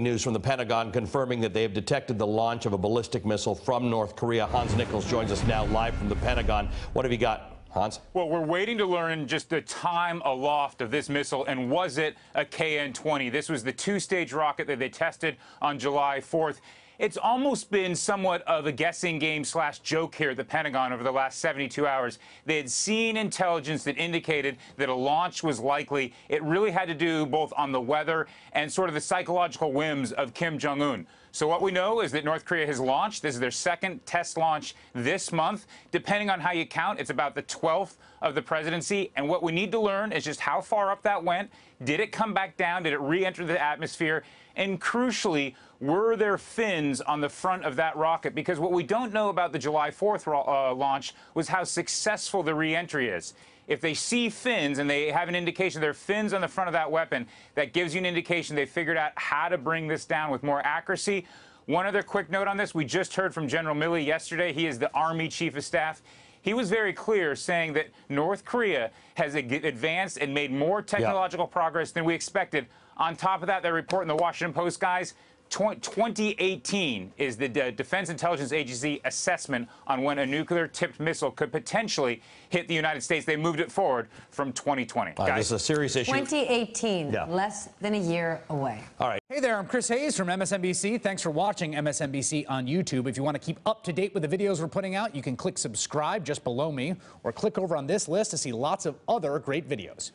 News from the Pentagon confirming that they have detected the launch of a ballistic missile from North Korea. Hans Nichols joins us now live from the Pentagon. What have you got, Hans? Well, we're waiting to learn just the time aloft of this missile and was it a KN 20? This was the two stage rocket that they tested on July 4th. It's almost been somewhat of a guessing game slash joke here at the Pentagon over the last 72 hours. They had seen intelligence that indicated that a launch was likely. It really had to do both on the weather and sort of the psychological whims of Kim Jong un. So what we know is that North Korea has launched. This is their second test launch this month. Depending on how you count, it's about the 12th of the presidency. And what we need to learn is just how far up that went. Did it come back down? Did it re-enter the atmosphere? And crucially, were there fins on the front of that rocket because what we don't know about the July 4th uh, launch was how successful the reentry is. If they see fins and they have an indication there are fins on the front of that weapon, that gives you an indication they figured out how to bring this down with more accuracy. One other quick note on this we just heard from General Milley yesterday. He is the Army Chief of Staff. He was very clear saying that North Korea has advanced and made more technological yeah. progress than we expected. On top of that, that report in the Washington Post, guys, 2018 is the Defense Intelligence Agency assessment on when a nuclear tipped missile could potentially hit the United States. They moved it forward from 2020. Uh, Guys, this is a serious issue. 2018, yeah. less than a year away. All right. Hey there, I'm Chris Hayes from MSNBC. Thanks for watching MSNBC on YouTube. If you want to keep up to date with the videos we're putting out, you can click subscribe just below me or click over on this list to see lots of other great videos.